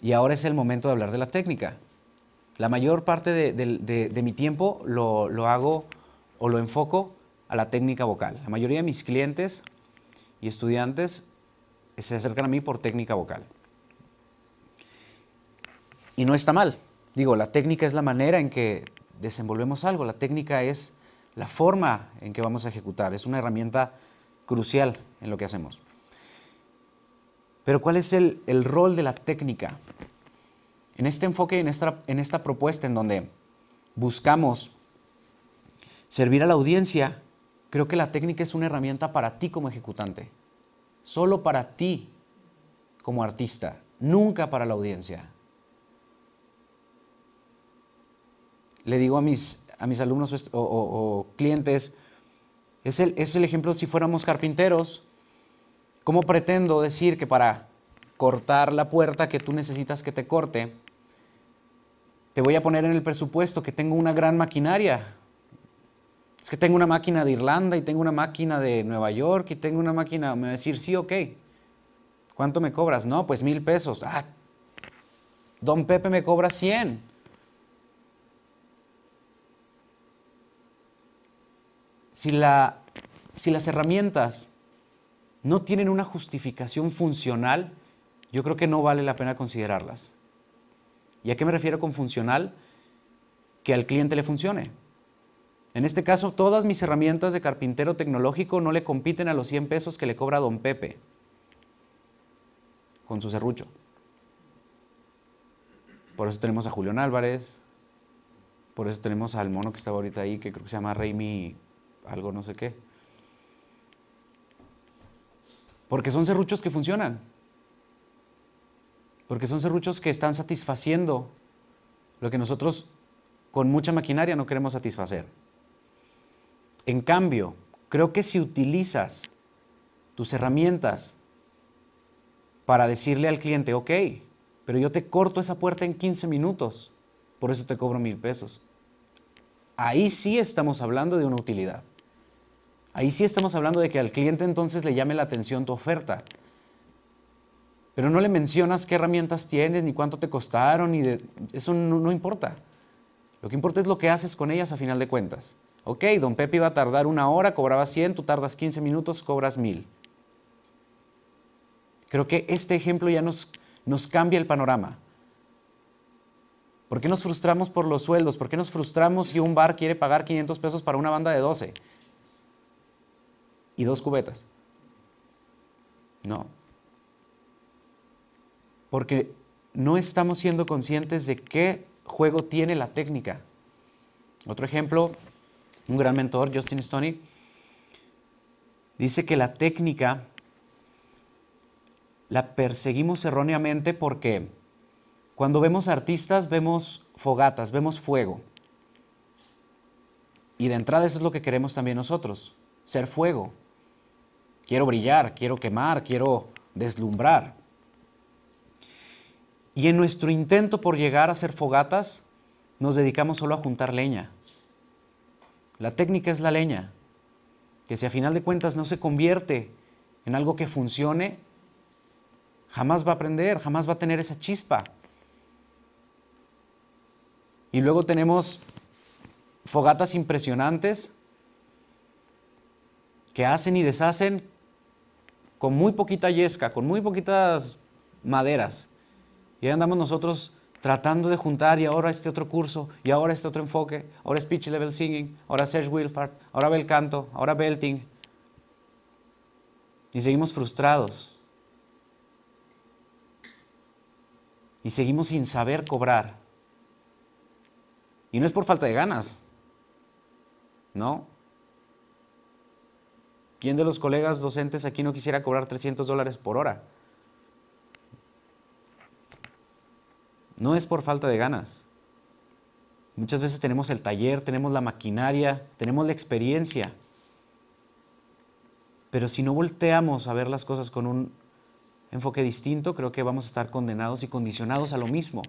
Y ahora es el momento de hablar de la técnica. La mayor parte de, mi tiempo lo, hago o lo enfoco a la técnica vocal. La mayoría de mis clientes y estudiantes se acercan a mí por técnica vocal. Y no está mal. Digo, la técnica es la manera en que desenvolvemos algo. La técnica es la forma en que vamos a ejecutar. Es una herramienta crucial en lo que hacemos. Pero ¿cuál es el rol de la técnica? en este enfoque, en esta, en esta propuesta en donde buscamos servir a la audiencia, creo que la técnica es una herramienta para ti como ejecutante, solo para ti como artista, nunca para la audiencia. Le digo a mis, alumnos o, clientes, es es el ejemplo si fuéramos carpinteros, ¿cómo pretendo decir que para cortar la puerta que tú necesitas que te corte, te voy a poner en el presupuesto que tengo una gran maquinaria. Es que tengo una máquina de Irlanda y tengo una máquina de Nueva York y tengo una máquina. Me va a decir, sí, ok. ¿Cuánto me cobras? No, pues mil pesos. Ah, don Pepe me cobra cien. si las herramientas no tienen una justificación funcional, yo creo que no vale la pena considerarlas. ¿Y a qué me refiero con funcional? Que al cliente le funcione. En este caso, todas mis herramientas de carpintero tecnológico no le compiten a los 100 pesos que le cobra don Pepe con su serrucho. Por eso tenemos a Julián Álvarez, por eso tenemos al mono que estaba ahorita ahí, que creo que se llama Raimi algo no sé qué. Porque son serruchos que funcionan. Porque son serruchos que están satisfaciendo lo que nosotros con mucha maquinaria no queremos satisfacer. En cambio, creo que si utilizas tus herramientas para decirle al cliente, ok, pero yo te corto esa puerta en 15 minutos, por eso te cobro mil pesos. Ahí sí estamos hablando de una utilidad. Ahí sí estamos hablando de que al cliente entonces le llame la atención tu oferta pero no le mencionas qué herramientas tienes, ni cuánto te costaron, ni de, eso no, importa. Lo que importa es lo que haces con ellas a final de cuentas. Ok, don Pepe iba a tardar una hora, cobraba 100, tú tardas 15 minutos, cobras 1000. Creo que este ejemplo ya nos, nos cambia el panorama. ¿Por qué nos frustramos por los sueldos? ¿Por qué nos frustramos si un bar quiere pagar 500 pesos para una banda de 12? Y dos cubetas. No porque no estamos siendo conscientes de qué juego tiene la técnica. Otro ejemplo, un gran mentor, Justin Stoney, dice que la técnica la perseguimos erróneamente porque cuando vemos artistas vemos fogatas, vemos fuego. Y de entrada eso es lo que queremos también nosotros, ser fuego. Quiero brillar, quiero quemar, quiero deslumbrar. Y en nuestro intento por llegar a hacer fogatas, nos dedicamos solo a juntar leña. La técnica es la leña, que si a final de cuentas no se convierte en algo que funcione, jamás va a aprender, jamás va a tener esa chispa. Y luego tenemos fogatas impresionantes que hacen y deshacen con muy poquita yesca, con muy poquitas maderas. Y ahí andamos nosotros tratando de juntar y ahora este otro curso, y ahora este otro enfoque, ahora speech level singing, ahora Serge Wilfart ahora bel canto, ahora belting. Y seguimos frustrados. Y seguimos sin saber cobrar. Y no es por falta de ganas. ¿No? ¿Quién de los colegas docentes aquí no quisiera cobrar 300 dólares por hora? No es por falta de ganas. Muchas veces tenemos el taller, tenemos la maquinaria, tenemos la experiencia. Pero si no volteamos a ver las cosas con un enfoque distinto, creo que vamos a estar condenados y condicionados a lo mismo.